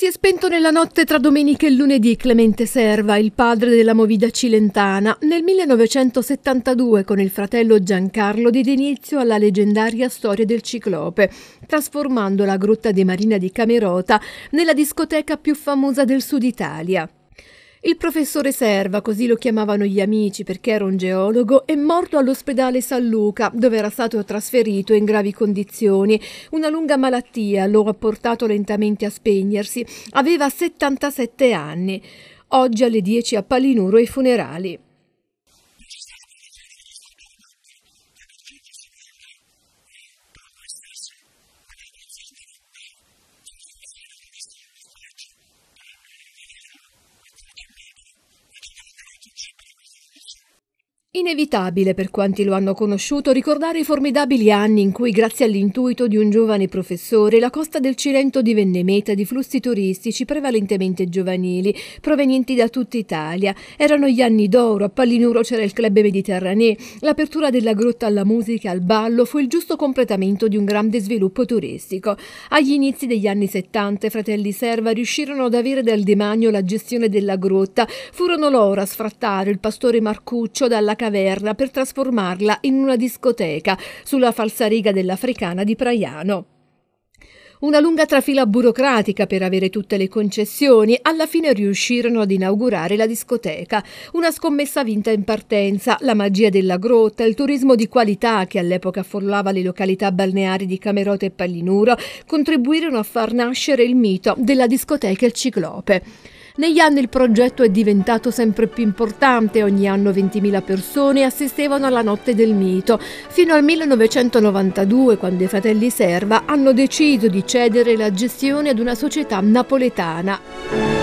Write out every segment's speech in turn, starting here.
Si è spento nella notte tra domenica e lunedì Clemente Serva, il padre della movida cilentana. Nel 1972 con il fratello Giancarlo diede inizio alla leggendaria storia del ciclope, trasformando la grotta di Marina di Camerota nella discoteca più famosa del sud Italia. Il professore Serva, così lo chiamavano gli amici perché era un geologo, è morto all'ospedale San Luca, dove era stato trasferito in gravi condizioni. Una lunga malattia lo ha portato lentamente a spegnersi. Aveva 77 anni. Oggi alle 10 a Palinuro i funerali. Inevitabile per quanti lo hanno conosciuto ricordare i formidabili anni in cui, grazie all'intuito di un giovane professore, la costa del Cilento divenne meta di flussi turistici prevalentemente giovanili, provenienti da tutta Italia. Erano gli anni d'oro, a Pallinuro c'era il club mediterraneo, l'apertura della grotta alla musica, e al ballo, fu il giusto completamento di un grande sviluppo turistico. Agli inizi degli anni 70 i fratelli Serva riuscirono ad avere dal demagno la gestione della grotta, furono loro a sfrattare il pastore Marcuccio dalla caverna per trasformarla in una discoteca sulla falsariga dell'Africana di Praiano una lunga trafila burocratica per avere tutte le concessioni, alla fine riuscirono ad inaugurare la discoteca. Una scommessa vinta in partenza, la magia della grotta, il turismo di qualità che all'epoca affollava le località balneari di Camerota e Pallinuro, contribuirono a far nascere il mito della discoteca Il Ciclope. Negli anni il progetto è diventato sempre più importante, ogni anno 20.000 persone assistevano alla Notte del Mito, fino al 1992 quando i fratelli Serva hanno deciso di cedere la gestione ad una società napoletana.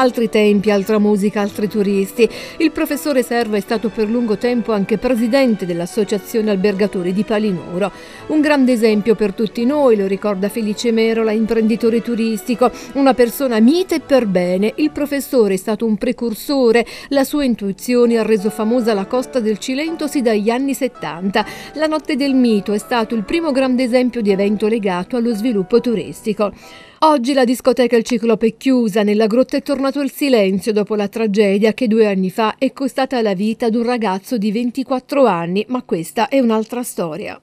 Altri tempi, altra musica, altri turisti. Il professore Serva è stato per lungo tempo anche presidente dell'Associazione Albergatori di Palinuro. Un grande esempio per tutti noi, lo ricorda Felice Merola, imprenditore turistico, una persona mite per bene. Il professore è stato un precursore, la sua intuizione ha reso famosa la costa del Cilentosi dagli anni 70. La notte del mito è stato il primo grande esempio di evento legato allo sviluppo turistico. Oggi la discoteca Il Ciclope è chiusa, nella grotta è tornato il silenzio dopo la tragedia che due anni fa è costata la vita ad un ragazzo di 24 anni, ma questa è un'altra storia.